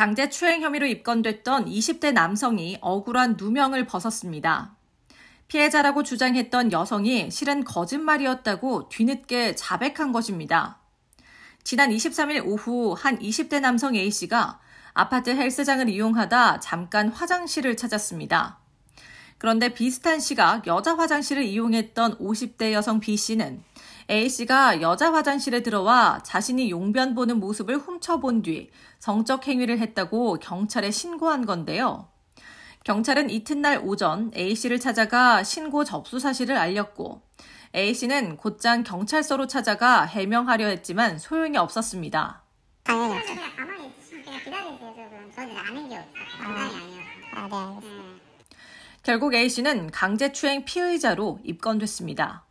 강제 추행 혐의로 입건됐던 20대 남성이 억울한 누명을 벗었습니다. 피해자라고 주장했던 여성이 실은 거짓말이었다고 뒤늦게 자백한 것입니다. 지난 23일 오후 한 20대 남성 A씨가 아파트 헬스장을 이용하다 잠깐 화장실을 찾았습니다. 그런데 비슷한 시각 여자 화장실을 이용했던 50대 여성 B씨는 A씨가 여자 화장실에 들어와 자신이 용변 보는 모습을 훔쳐본 뒤 성적 행위를 했다고 경찰에 신고한 건데요. 경찰은 이튿날 오전 A씨를 찾아가 신고 접수 사실을 알렸고 A씨는 곧장 경찰서로 찾아가 해명하려 했지만 소용이 없었습니다. 아, 네, 결국 A씨는 강제추행 피의자로 입건됐습니다.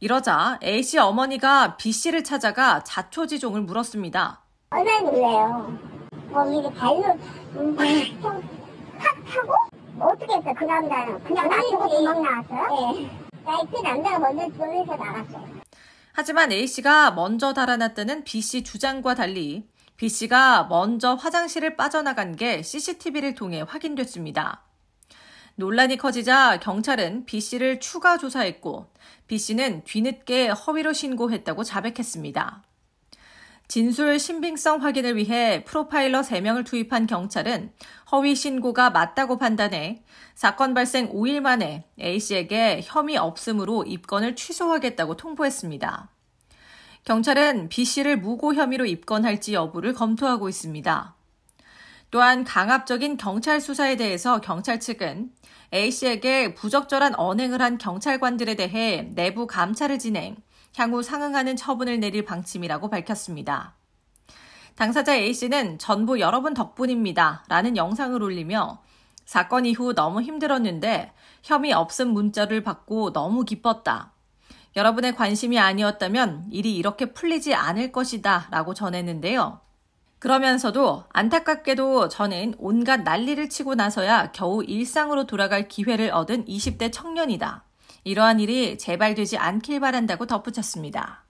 이러자 A씨 어머니가 B씨를 찾아가 자초지종을 물었습니다. 얼마나 놀래요. 거기를 발로 팍 하고 어떻게 했어 그 남자는? 그냥 놔두고 도망 나왔어요? 네. 나그 네. 네, 남자가 먼저 돌에서 나갔어요. 하지만 A씨가 먼저 달아났다는 B씨 주장과 달리 B씨가 먼저 화장실을 빠져나간 게 CCTV를 통해 확인됐습니다. 논란이 커지자 경찰은 B 씨를 추가 조사했고 B 씨는 뒤늦게 허위로 신고했다고 자백했습니다. 진술 신빙성 확인을 위해 프로파일러 3명을 투입한 경찰은 허위 신고가 맞다고 판단해 사건 발생 5일 만에 A씨에게 혐의 없음으로 입건을 취소하겠다고 통보했습니다. 경찰은 B씨를 무고 혐의로 입건할지 여부를 검토하고 있습니다. 또한 강압적인 경찰 수사에 대해서 경찰 측은 A씨에게 부적절한 언행을 한 경찰관들에 대해 내부 감찰을 진행, 향후 상응하는 처분을 내릴 방침이라고 밝혔습니다. 당사자 A씨는 전부 여러분 덕분입니다. 라는 영상을 올리며 사건 이후 너무 힘들었는데 혐의 없음 문자를 받고 너무 기뻤다. 여러분의 관심이 아니었다면 일이 이렇게 풀리지 않을 것이다. 라고 전했는데요. 그러면서도 안타깝게도 저는 온갖 난리를 치고 나서야 겨우 일상으로 돌아갈 기회를 얻은 20대 청년이다. 이러한 일이 재발되지 않길 바란다고 덧붙였습니다.